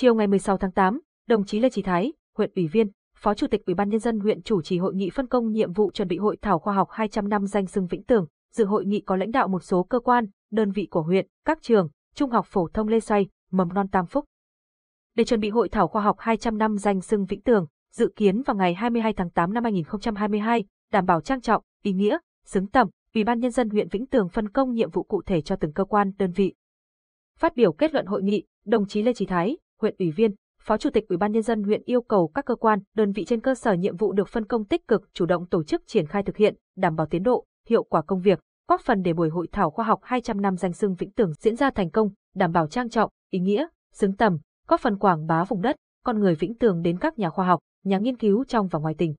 Chiều ngày 16 tháng 8, đồng chí Lê Chí Thái, huyện ủy viên, Phó Chủ tịch Ủy ban nhân dân huyện chủ trì hội nghị phân công nhiệm vụ chuẩn bị hội thảo khoa học 200 năm danh xưng Vĩnh Tường. Dự hội nghị có lãnh đạo một số cơ quan, đơn vị của huyện, các trường, trung học phổ thông Lê Xoay, mầm non Tam Phúc. Để chuẩn bị hội thảo khoa học 200 năm danh xưng Vĩnh Tường, dự kiến vào ngày 22 tháng 8 năm 2022, đảm bảo trang trọng, ý nghĩa, xứng tầm, Ủy ban nhân dân huyện Vĩnh Tường phân công nhiệm vụ cụ thể cho từng cơ quan, đơn vị. Phát biểu kết luận hội nghị, đồng chí Lê Chí Thái, huyện ủy viên, phó chủ tịch ủy ban nhân dân huyện yêu cầu các cơ quan, đơn vị trên cơ sở nhiệm vụ được phân công tích cực chủ động tổ chức triển khai thực hiện, đảm bảo tiến độ, hiệu quả công việc, góp phần để buổi hội thảo khoa học 200 năm danh xưng vĩnh tường diễn ra thành công, đảm bảo trang trọng, ý nghĩa, xứng tầm, góp phần quảng bá vùng đất, con người vĩnh tường đến các nhà khoa học, nhà nghiên cứu trong và ngoài tỉnh.